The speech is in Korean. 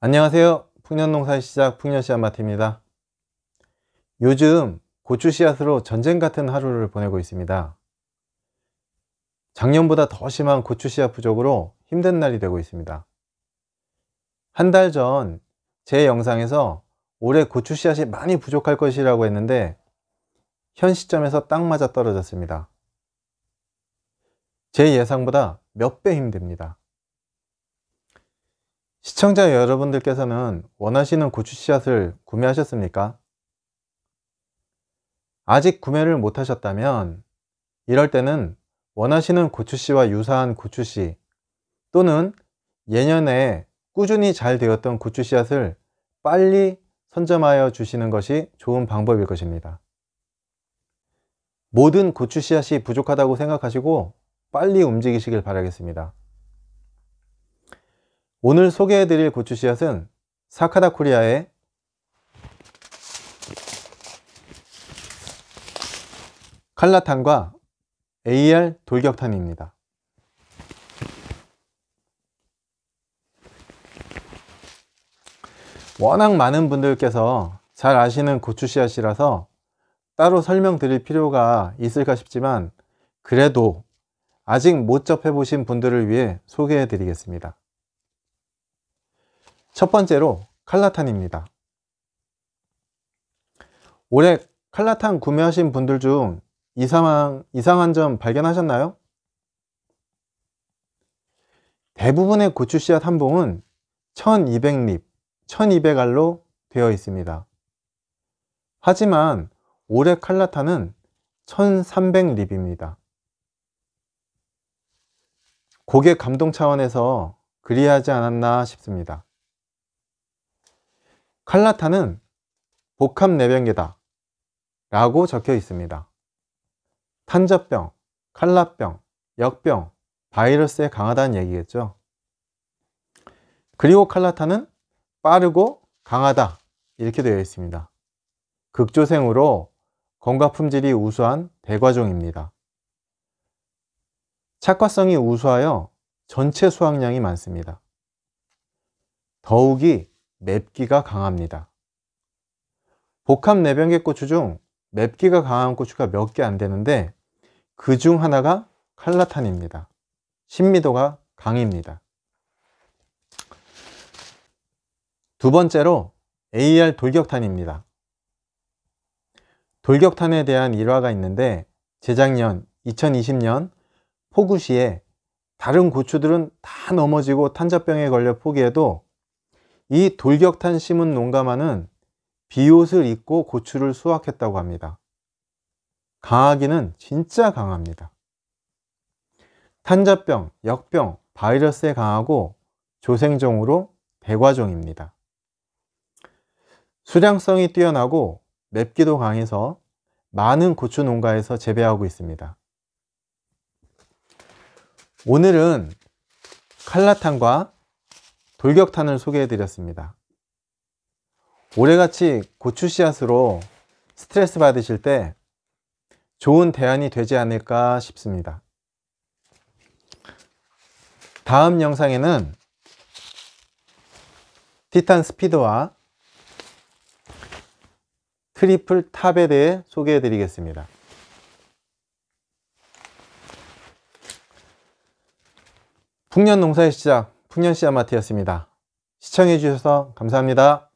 안녕하세요. 풍년농사의 시작 풍년씨아 마트입니다. 요즘 고추씨앗으로 전쟁 같은 하루를 보내고 있습니다. 작년보다 더 심한 고추씨앗 부족으로 힘든 날이 되고 있습니다. 한 달 전 제 영상에서 올해 고추씨앗이 많이 부족할 것이라고 했는데 현 시점에서 딱 맞아 떨어졌습니다. 제 예상보다 몇 배 힘듭니다. 시청자 여러분들께서는 원하시는 고추 씨앗을 구매하셨습니까? 아직 구매를 못하셨다면 이럴 때는 원하시는 고추 씨와 유사한 고추 씨 또는 예년에 꾸준히 잘 되었던 고추 씨앗을 빨리 선점하여 주시는 것이 좋은 방법일 것입니다. 모든 고추 씨앗이 부족하다고 생각하시고 빨리 움직이시길 바라겠습니다. 오늘 소개해드릴 고추 씨앗은 사카다 코리아의 칼라탄과 AR 돌격탄입니다. 워낙 많은 분들께서 잘 아시는 고추 씨앗이라서 따로 설명드릴 필요가 있을까 싶지만 그래도 아직 못 접해보신 분들을 위해 소개해드리겠습니다. 첫 번째로 칼라탄입니다. 올해 칼라탄 구매하신 분들 중 이상한, 이상한 점 발견하셨나요? 대부분의 고추씨앗 한 봉은 1200립, 1200알로 되어 있습니다. 하지만 올해 칼라탄은 1300립입니다. 고객 감동 차원에서 그리하지 않았나 싶습니다. 칼라타는 복합 내병계다 라고 적혀 있습니다. 탄저병, 칼라병, 역병, 바이러스에 강하다는 얘기겠죠. 그리고 칼라타는 빠르고 강하다 이렇게 되어 있습니다. 극조생으로 건강 품질이 우수한 대과종입니다. 착화성이 우수하여 전체 수확량이 많습니다. 더욱이 맵기가 강합니다. 복합 내병계 고추 중 맵기가 강한 고추가 몇 개 안 되는데 그 중 하나가 칼라탄입니다. 신미도가 강입니다. 두 번째로 AR 돌격탄입니다. 돌격탄에 대한 일화가 있는데 재작년 2020년 포구시에 다른 고추들은 다 넘어지고 탄저병에 걸려 포기해도 이 돌격탄 심은 농가만은 비옷을 입고 고추를 수확했다고 합니다. 강하기는 진짜 강합니다. 탄저병, 역병, 바이러스에 강하고 조생종으로 대과종입니다 수량성이 뛰어나고 맵기도 강해서 많은 고추 농가에서 재배하고 있습니다. 오늘은 칼라탄과 돌격탄을 소개해드렸습니다. 올해같이 고추 씨앗으로 스트레스 받으실 때 좋은 대안이 되지 않을까 싶습니다. 다음 영상에는 티탄 스피드와 트리플 탑에 대해 소개해 드리겠습니다. 풍년 농사의 시작 풍년씨아마티였습니다. 시청해주셔서 감사합니다.